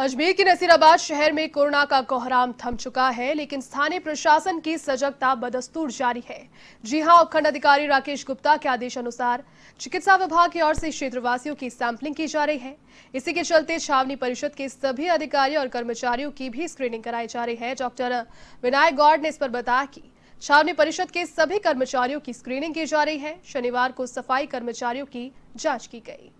अजमेर के नसीराबाद शहर में कोरोना का कोहराम थम चुका है लेकिन स्थानीय प्रशासन की सजगता बदस्तूर जारी है जी हां उपखंड अधिकारी राकेश गुप्ता के आदेश अनुसार चिकित्सा विभाग की ओर से क्षेत्रवासियों की सैंपलिंग की जा रही है इसी के चलते छावनी परिषद के सभी अधिकारी और कर्मचारियों की भी स्क्रीनिंग कराई जा रही है डॉक्टर विनायक गौड ने इस पर बताया कि छावनी परिषद के सभी कर्मचारियों की स्क्रीनिंग की जा रही है शनिवार को सफाई कर्मचारियों की जाँच की गई